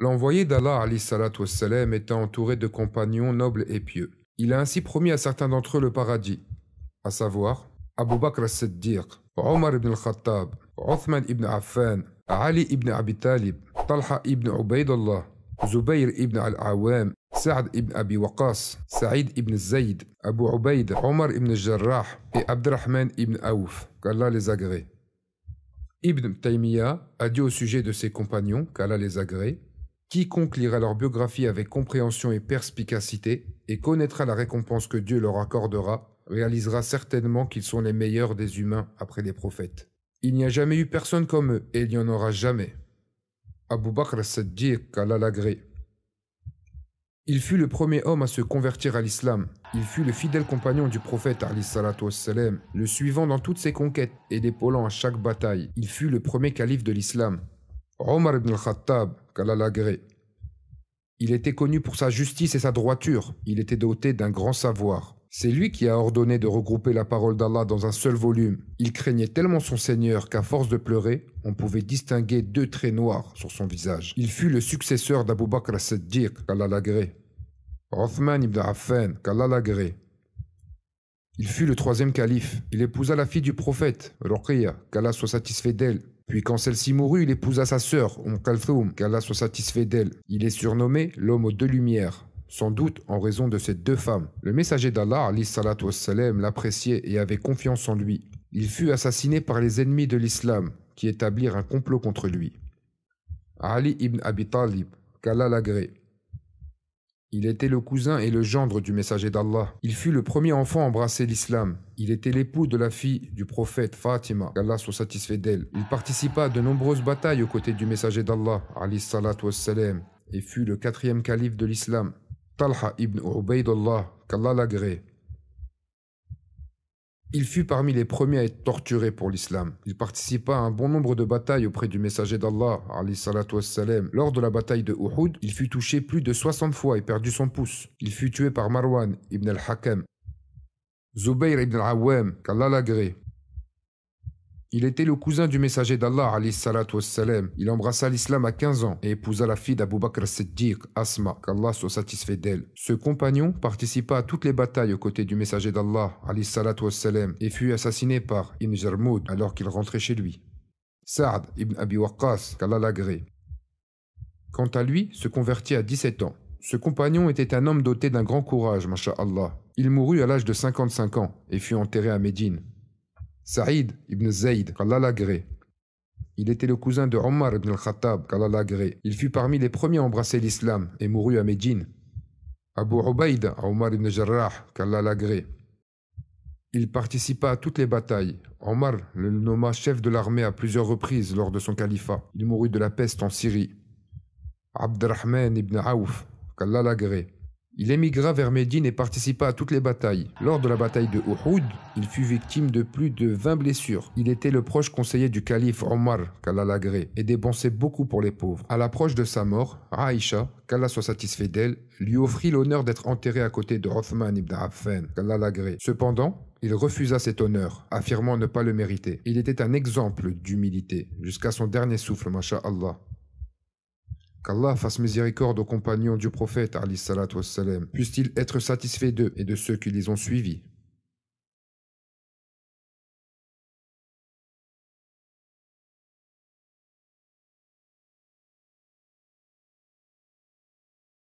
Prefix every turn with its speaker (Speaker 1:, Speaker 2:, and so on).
Speaker 1: L'envoyé d'Allah wassalam, était entouré de compagnons nobles et pieux. Il a ainsi promis à certains d'entre eux le paradis, à savoir Abu Bakr al siddiq Omar ibn al-Khattab, Othman ibn Affan, Ali ibn Abi Talib, Talha ibn Ubaidullah, Zubayr ibn al-Awam, Saad ibn Abi Waqas, Sa'id ibn Zayd, Abu Ubaid, Omar ibn Jarrah et Abdurrahman ibn Aouf, qu'Allah les agrée. Ibn Taymiyyah a dit au sujet de ses compagnons, qu'Allah les agrée, Quiconque lira leur biographie avec compréhension et perspicacité, et connaîtra la récompense que Dieu leur accordera, réalisera certainement qu'ils sont les meilleurs des humains après les prophètes. Il n'y a jamais eu personne comme eux, et il n'y en aura jamais. Abu Bakr al siddiq al Il fut le premier homme à se convertir à l'islam. Il fut le fidèle compagnon du prophète le suivant dans toutes ses conquêtes et l'épaulant à chaque bataille. Il fut le premier calife de l'islam. Omar ibn al-Khattab, Il était connu pour sa justice et sa droiture. Il était doté d'un grand savoir. C'est lui qui a ordonné de regrouper la parole d'Allah dans un seul volume. Il craignait tellement son Seigneur qu'à force de pleurer, on pouvait distinguer deux traits noirs sur son visage. Il fut le successeur d'Abu Bakr al siddiq qu'Allah Othman ibn Affan, qu'Allah Il fut le troisième calife. Il épousa la fille du prophète, Ruqiyya, qu'Allah soit satisfait d'elle. Puis quand celle-ci mourut, il épousa sa sœur, Umm qu'Allah soit satisfait d'elle. Il est surnommé l'homme aux deux lumières sans doute en raison de ces deux femmes. Le messager d'Allah, l'appréciait et avait confiance en lui. Il fut assassiné par les ennemis de l'islam, qui établirent un complot contre lui. Ali ibn Abi Talib, qu'Allah l'agrée, il était le cousin et le gendre du messager d'Allah. Il fut le premier enfant à embrasser l'islam. Il était l'époux de la fille du prophète Fatima, qu'Allah soit satisfait d'elle. Il participa à de nombreuses batailles aux côtés du messager d'Allah, et fut le quatrième calife de l'islam. Talha ibn Ubaidullah, qu'Allah l'agrée. Il fut parmi les premiers à être torturé pour l'islam. Il participa à un bon nombre de batailles auprès du messager d'Allah, Lors de la bataille de Uhud, il fut touché plus de 60 fois et perdu son pouce. Il fut tué par Marwan ibn al-Hakam, Zubayr ibn al-Awwam, qu'Allah il était le cousin du messager d'Allah, Il embrassa l'islam à 15 ans et épousa la fille d'Abu Bakr Siddiq, Asma, qu'Allah soit satisfait d'elle. Ce compagnon participa à toutes les batailles aux côtés du messager d'Allah, et fut assassiné par Ibn Jarmoud alors qu'il rentrait chez lui. Saad ibn Abi Waqqas, qu'Allah l'agrée. Quant à lui, se convertit à 17 ans. Ce compagnon était un homme doté d'un grand courage, masha'Allah. Il mourut à l'âge de 55 ans et fut enterré à Médine. Saïd ibn Zayd, qu'Allah Il était le cousin de Omar ibn al-Khattab, qu'Allah Il fut parmi les premiers à embrasser l'islam et mourut à Médine. Abu Ubaid Omar ibn Jarrah, qu'Allah Il participa à toutes les batailles. Omar le nomma chef de l'armée à plusieurs reprises lors de son califat. Il mourut de la peste en Syrie. Abdurrahman ibn Aouf, qu'Allah il émigra vers Médine et participa à toutes les batailles. Lors de la bataille de Uhud, il fut victime de plus de 20 blessures. Il était le proche conseiller du calife Omar, qu'Allah l'agrée, et dépensait beaucoup pour les pauvres. À l'approche de sa mort, Aïcha, qu'Allah soit satisfait d'elle, lui offrit l'honneur d'être enterré à côté de Othman ibn Affan, qu'Allah l'agrée. Cependant, il refusa cet honneur, affirmant ne pas le mériter. Il était un exemple d'humilité, jusqu'à son dernier souffle, masha'Allah. Qu'Allah fasse miséricorde aux compagnons du prophète, puissent-ils être satisfaits d'eux et de ceux qui les ont suivis.